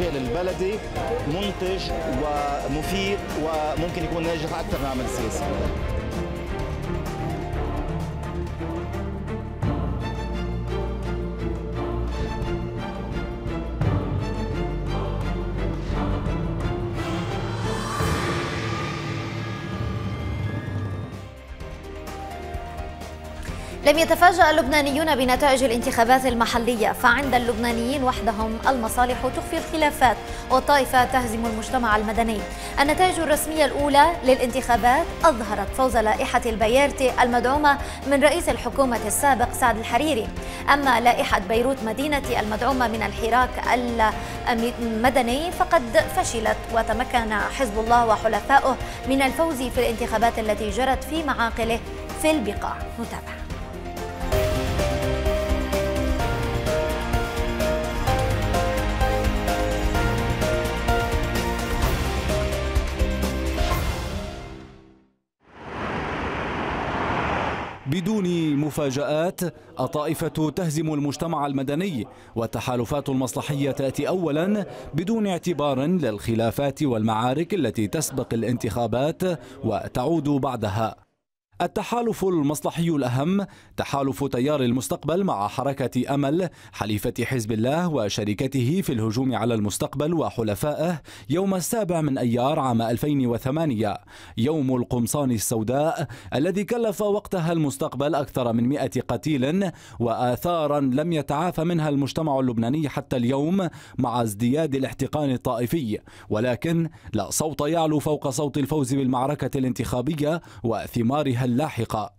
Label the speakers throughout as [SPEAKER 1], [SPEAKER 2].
[SPEAKER 1] المجال البلدي منتج ومفيد
[SPEAKER 2] وممكن يكون ناجح اكثر من العمل السياسي
[SPEAKER 3] لم يتفاجأ اللبنانيون بنتائج الانتخابات المحلية فعند اللبنانيين وحدهم المصالح تخفي الخلافات والطائفة تهزم المجتمع المدني النتائج الرسمية الأولى للانتخابات أظهرت فوز لائحة البيارتي المدعومة من رئيس الحكومة السابق سعد الحريري أما لائحة بيروت مدينة المدعومة من الحراك المدني فقد فشلت وتمكن حزب الله وحلفائه من الفوز في الانتخابات التي جرت في معاقله في البقاع متابعه
[SPEAKER 1] بدون مفاجآت الطائفة تهزم المجتمع المدني والتحالفات المصلحية تأتي أولا بدون اعتبار للخلافات والمعارك التي تسبق الانتخابات وتعود بعدها التحالف المصلحي الأهم تحالف تيار المستقبل مع حركة أمل حليفة حزب الله وشركته في الهجوم على المستقبل وحلفائه يوم السابع من أيار عام 2008 يوم القمصان السوداء الذي كلف وقتها المستقبل أكثر من 100 قتيل وآثارا لم يتعافى منها المجتمع اللبناني حتى اليوم مع ازدياد الاحتقان الطائفي ولكن لا صوت يعلو فوق صوت الفوز بالمعركة الانتخابية وثمارها اللاحقة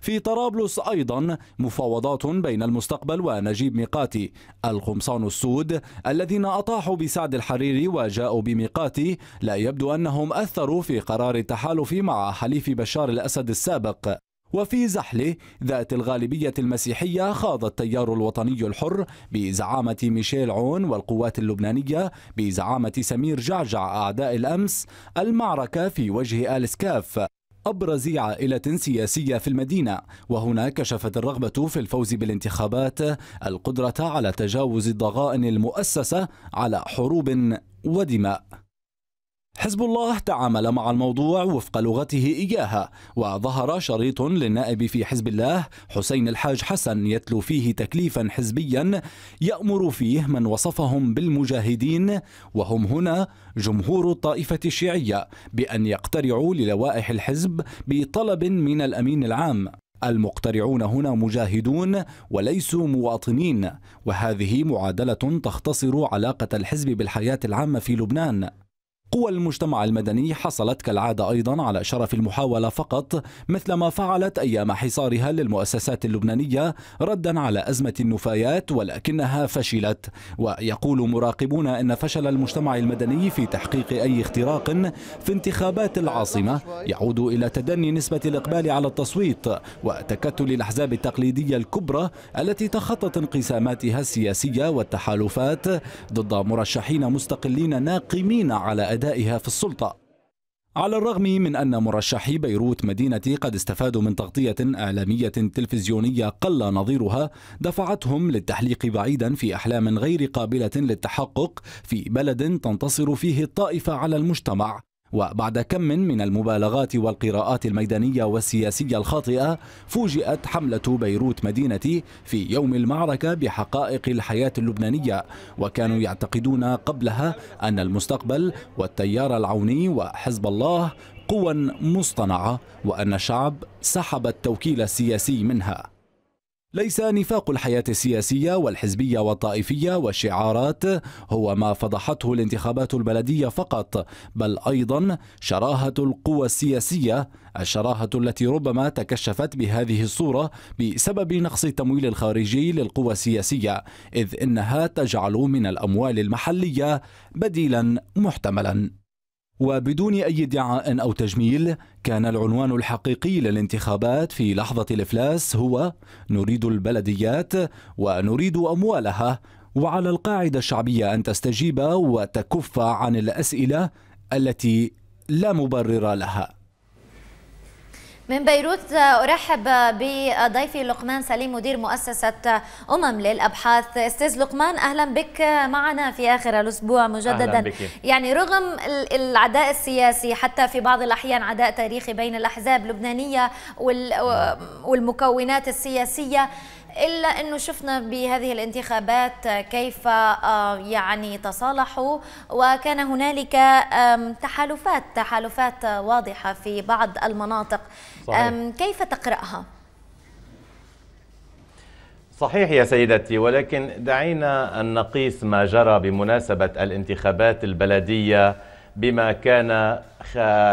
[SPEAKER 1] في طرابلس أيضا مفاوضات بين المستقبل ونجيب ميقاتي القمصان السود الذين أطاحوا بسعد الحريري وجاءوا بميقاتي لا يبدو أنهم أثروا في قرار التحالف مع حليف بشار الأسد السابق وفي زحله ذات الغالبية المسيحية خاض التيار الوطني الحر بزعامة ميشيل عون والقوات اللبنانية بزعامة سمير جعجع أعداء الأمس المعركة في وجه آل سكاف أبرز عائلة سياسية في المدينة وهنا كشفت الرغبة في الفوز بالانتخابات القدرة على تجاوز الضغائن المؤسسة على حروب ودماء حزب الله تعامل مع الموضوع وفق لغته إياها وظهر شريط للنائب في حزب الله حسين الحاج حسن يتلو فيه تكليفا حزبيا يأمر فيه من وصفهم بالمجاهدين وهم هنا جمهور الطائفة الشيعية بأن يقترعوا للوائح الحزب بطلب من الأمين العام المقترعون هنا مجاهدون وليسوا مواطنين وهذه معادلة تختصر علاقة الحزب بالحياة العامة في لبنان قوى المجتمع المدني حصلت كالعادة أيضا على شرف المحاولة فقط مثلما فعلت أيام حصارها للمؤسسات اللبنانية ردا على أزمة النفايات ولكنها فشلت ويقول مراقبون أن فشل المجتمع المدني في تحقيق أي اختراق في انتخابات العاصمة يعود إلى تدني نسبة الإقبال على التصويت وتكتل الأحزاب التقليدية الكبرى التي تخطت انقساماتها السياسية والتحالفات ضد مرشحين مستقلين ناقمين على أداء أدائها في السلطة على الرغم من أن مرشحي بيروت مدينة قد استفادوا من تغطية إعلامية تلفزيونية قل نظيرها دفعتهم للتحليق بعيدا في أحلام غير قابلة للتحقق في بلد تنتصر فيه الطائفة على المجتمع وبعد كم من المبالغات والقراءات الميدانية والسياسية الخاطئة فوجئت حملة بيروت مدينتي في يوم المعركة بحقائق الحياة اللبنانية وكانوا يعتقدون قبلها أن المستقبل والتيار العوني وحزب الله قوى مصطنعة وأن الشعب سحب التوكيل السياسي منها ليس نفاق الحياة السياسية والحزبية والطائفية والشعارات هو ما فضحته الانتخابات البلدية فقط بل أيضا شراهة القوى السياسية الشراهة التي ربما تكشفت بهذه الصورة بسبب نقص التمويل الخارجي للقوى السياسية إذ إنها تجعل من الأموال المحلية بديلا محتملا وبدون أي ادعاء أو تجميل كان العنوان الحقيقي للانتخابات في لحظة الإفلاس هو نريد البلديات ونريد أموالها وعلى القاعدة الشعبية أن تستجيب وتكف عن الأسئلة التي لا مبرر لها
[SPEAKER 3] من بيروت أرحب بضيفي لقمان سليم مدير مؤسسة أمم للأبحاث أستاذ لقمان أهلا بك معنا في آخر الأسبوع مجددا بك. يعني رغم العداء السياسي حتى في بعض الأحيان عداء تاريخي بين الأحزاب اللبنانية نعم. والمكونات السياسية إلا أنه شفنا بهذه الانتخابات كيف آه، يعني تصالحوا وكان هنالك تحالفات تحالفات واضحة في بعض المناطق صحيح. كيف تقرأها؟
[SPEAKER 2] صحيح يا سيدتي ولكن دعينا أن نقيس ما جرى بمناسبة الانتخابات البلدية بما كان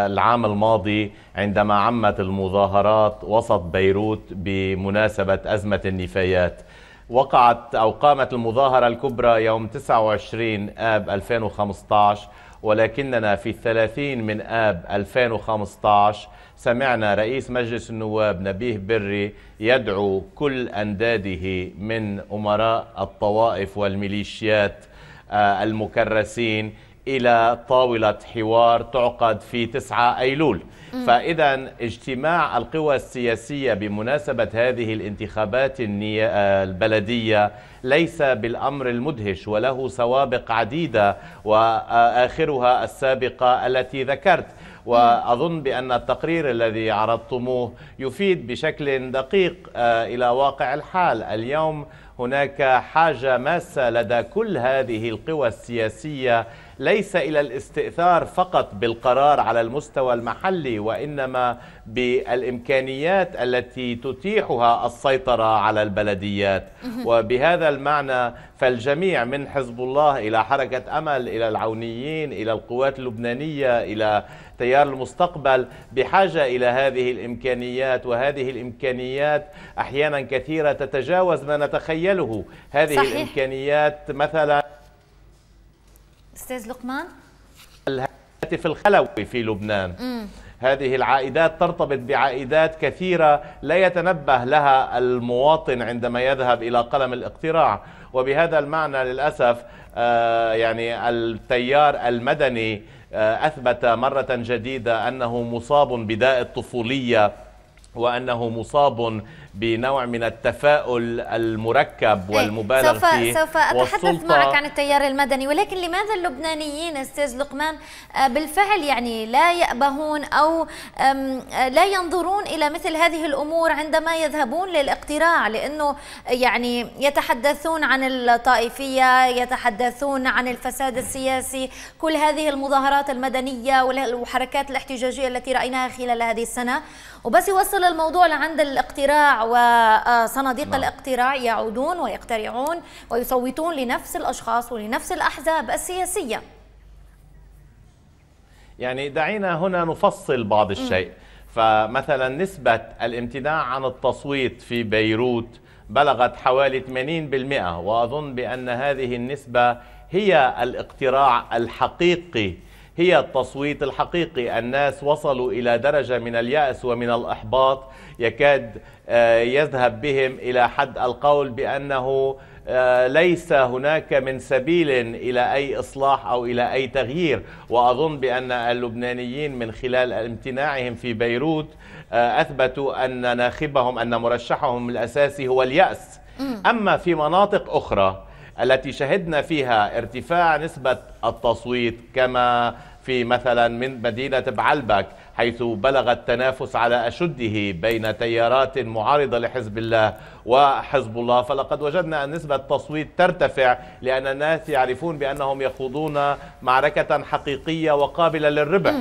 [SPEAKER 2] العام الماضي عندما عمت المظاهرات وسط بيروت بمناسبة أزمة النفايات وقعت أو قامت المظاهرة الكبرى يوم 29 آب 2015 ولكننا في 30 من آب 2015 سمعنا رئيس مجلس النواب نبيه بري يدعو كل أنداده من أمراء الطوائف والميليشيات آه، المكرسين إلى طاولة حوار تعقد في 9 أيلول فإذا اجتماع القوى السياسية بمناسبة هذه الانتخابات آه، البلدية ليس بالأمر المدهش وله سوابق عديدة وآخرها السابقة التي ذكرت وأظن بأن التقرير الذي عرضتموه يفيد بشكل دقيق آه، إلى واقع الحال اليوم هناك حاجة ماسة لدى كل هذه القوى السياسية ليس إلى الاستئثار فقط بالقرار على المستوى المحلي وإنما بالإمكانيات التي تتيحها السيطرة على البلديات وبهذا المعنى فالجميع من حزب الله إلى حركة أمل إلى العونيين إلى القوات اللبنانية إلى تيار المستقبل بحاجة إلى هذه الإمكانيات وهذه الإمكانيات أحيانا كثيرة تتجاوز ما نتخيله هذه صحيح. الإمكانيات مثلا
[SPEAKER 3] أستاذ لقمان
[SPEAKER 2] الهاتف الخلوي في لبنان مم. هذه العائدات ترتبط بعائدات كثيرة لا يتنبه لها المواطن عندما يذهب إلى قلم الاقتراع وبهذا المعنى للأسف آه، يعني التيار المدني آه، أثبت مرة جديدة أنه مصاب بداء الطفولية وانه مصاب بنوع من التفاؤل المركب إيه، والمبالغ سوف فيه سوف اتحدث معك عن
[SPEAKER 3] التيار المدني ولكن لماذا اللبنانيين استاذ لقمان آه، بالفعل يعني لا يأبهون او آه، لا ينظرون الى مثل هذه الامور عندما يذهبون للاقتراع لانه يعني يتحدثون عن الطائفيه يتحدثون عن الفساد السياسي كل هذه المظاهرات المدنيه والحركات الاحتجاجيه التي رايناها خلال هذه السنه وبس يوصل وصل الموضوع لعند الاقتراع وصناديق نعم. الاقتراع يعودون ويقترعون ويصوتون لنفس الأشخاص ولنفس الأحزاب السياسية
[SPEAKER 2] يعني دعينا هنا نفصل بعض الشيء فمثلا نسبة الامتناع عن التصويت في بيروت بلغت حوالي 80% وأظن بأن هذه النسبة هي الاقتراع الحقيقي هي التصويت الحقيقي الناس وصلوا إلى درجة من اليأس ومن الإحباط يكاد آه، يذهب بهم إلى حد القول بأنه آه، ليس هناك من سبيل إلى أي إصلاح أو إلى أي تغيير وأظن بأن اللبنانيين من خلال امتناعهم في بيروت آه، أثبتوا أن ناخبهم أن مرشحهم الأساسي هو اليأس أما في مناطق أخرى التي شهدنا فيها ارتفاع نسبة التصويت كما في مثلا من مدينة بعلبك حيث بلغ التنافس على أشده بين تيارات معارضة لحزب الله وحزب الله فلقد وجدنا أن نسبة التصويت ترتفع لأن الناس يعرفون بأنهم يخوضون معركة حقيقية وقابلة للربح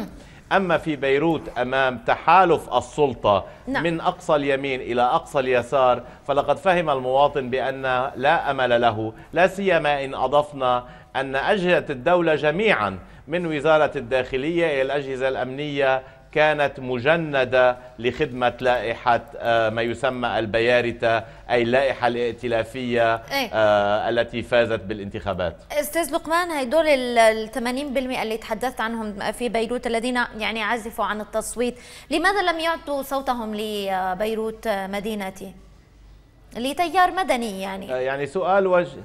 [SPEAKER 2] أما في بيروت أمام تحالف السلطة نعم. من أقصى اليمين إلى أقصى اليسار فلقد فهم المواطن بأن لا أمل له لا سيما إن أضفنا أن أجهزة الدولة جميعا من وزارة الداخلية إلى الأجهزة الأمنية كانت مجندة لخدمة لائحة آه، ما يسمى البيارتة أي اللائحة الائتلافية إيه؟ آه، التي فازت بالانتخابات
[SPEAKER 3] أستاذ لقمان هيدول ال 80% اللي تحدثت عنهم في بيروت الذين يعني عزفوا عن التصويت لماذا لم يعطوا صوتهم لبيروت مدينتي؟ لتيار مدني يعني
[SPEAKER 2] آه، يعني سؤال وجه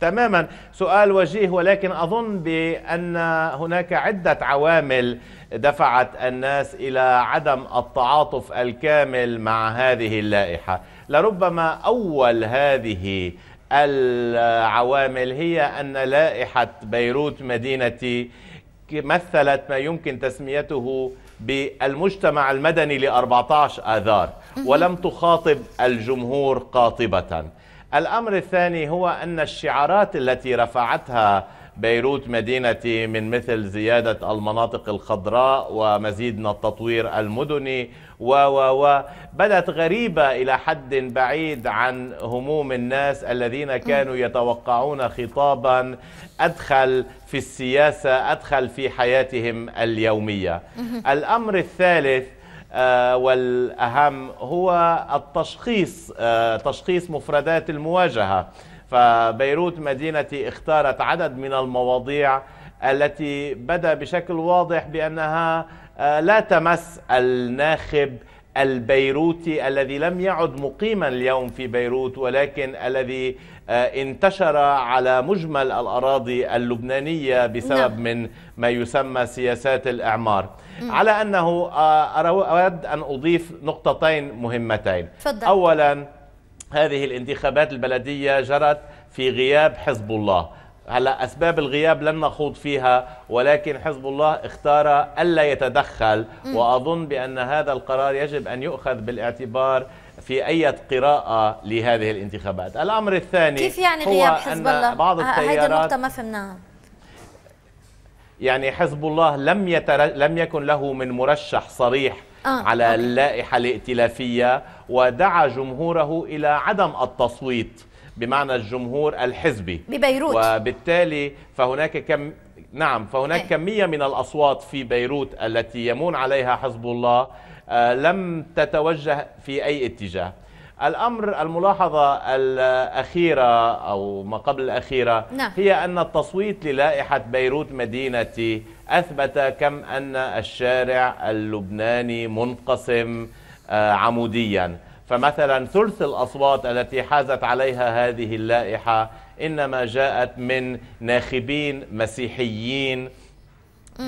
[SPEAKER 2] تماما سؤال وجيه ولكن اظن بان هناك عده عوامل دفعت الناس الى عدم التعاطف الكامل مع هذه اللائحه لربما اول هذه العوامل هي ان لائحه بيروت مدينتي مثلت ما يمكن تسميته بالمجتمع المدني ل 14 اذار ولم تخاطب الجمهور قاطبه الأمر الثاني هو أن الشعارات التي رفعتها بيروت مدينتي من مثل زيادة المناطق الخضراء ومزيد من التطوير المدني و و و بدت غريبة إلى حد بعيد عن هموم الناس الذين كانوا يتوقعون خطابا أدخل في السياسة أدخل في حياتهم اليومية الأمر الثالث آه، والأهم هو التشخيص آه، تشخيص مفردات المواجهة فبيروت مدينتي اختارت عدد من المواضيع التي بدا بشكل واضح بأنها آه، لا تمس الناخب البيروتي الذي لم يعد مقيما اليوم في بيروت ولكن الذي آه، انتشر على مجمل الأراضي اللبنانية بسبب نعم. من ما يسمى سياسات الإعمار على أنه آه، أود أن أضيف نقطتين مهمتين أولا هذه الانتخابات البلدية جرت في غياب حزب الله هلا اسباب الغياب لن نخوض فيها ولكن حزب الله اختار الا يتدخل واظن بان هذا القرار يجب ان يؤخذ بالاعتبار في أي قراءة لهذه الانتخابات الأمر الثاني كيف يعني غياب حزب الله؟ بعض آه، التيارات هذه النقطة ما فهمناها نعم. يعني حزب الله لم يتر... لم يكن له من مرشح صريح آه. على أوكي. اللائحة الائتلافية ودعا جمهوره إلى عدم التصويت بمعنى الجمهور الحزبي ببيروت وبالتالي فهناك كم نعم فهناك أي. كمية من الأصوات في بيروت التي يمون عليها حزب الله آه، لم تتوجه في أي اتجاه الأمر الملاحظة الأخيرة أو ما قبل الأخيرة نعم. هي أن التصويت للائحة بيروت مدينتي أثبت كم أن الشارع اللبناني منقسم آه، عموديا فمثلا ثلث الأصوات التي حازت عليها هذه اللائحة إنما جاءت من ناخبين مسيحيين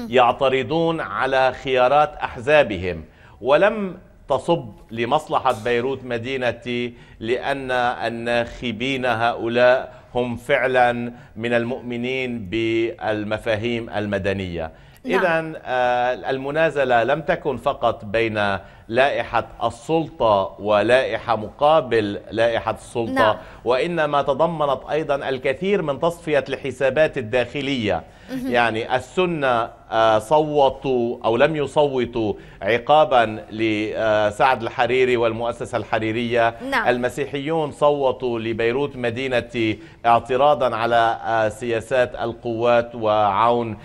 [SPEAKER 2] يعترضون على خيارات أحزابهم ولم تصب لمصلحة بيروت مدينتي لأن الناخبين هؤلاء هم فعلا من المؤمنين بالمفاهيم المدنية نعم. إذا آه، المنازلة لم تكن فقط بين لائحة السلطة ولائحة مقابل لائحة السلطة نعم. وإنما تضمنت أيضا الكثير من تصفية الحسابات الداخلية يعني السنة آه، صوتوا أو لم يصوتوا عقابا لسعد آه، الحريري والمؤسسة الحريرية نعم. المسيحيون صوتوا لبيروت مدينتي اعتراضا على آه، سياسات القوات وعون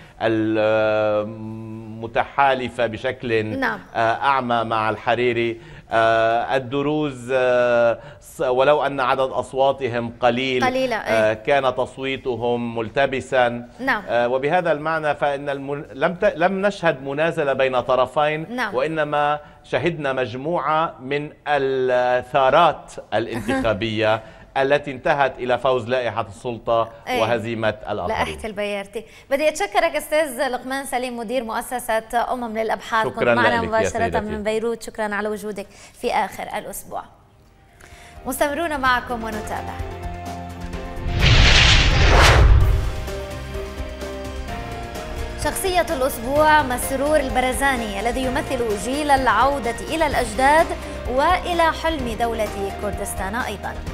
[SPEAKER 2] متحالفة بشكل نعم. آه، أعمى مع الحريري آه، الدروز آه، ولو أن عدد أصواتهم قليل قليلة. أيه. كان تصويتهم ملتبسا نعم. وبهذا المعنى فإن الم... لم, ت... لم نشهد منازلة بين طرفين نعم. وإنما شهدنا مجموعة من الثارات الانتخابية التي انتهت إلى فوز لائحة السلطة أيه. وهزيمة الآخرين لائحة
[SPEAKER 3] البيارتي بدي أتشكرك أستاذ لقمان سليم مدير مؤسسة أمم للأبحاث كنت معنا مباشرة من بيروت شكرا على وجودك في آخر الأسبوع مستمرون معكم ونتابع شخصية الأسبوع مسرور البرزاني الذي يمثل جيل العودة إلى الأجداد وإلى حلم دولة كردستان أيضاً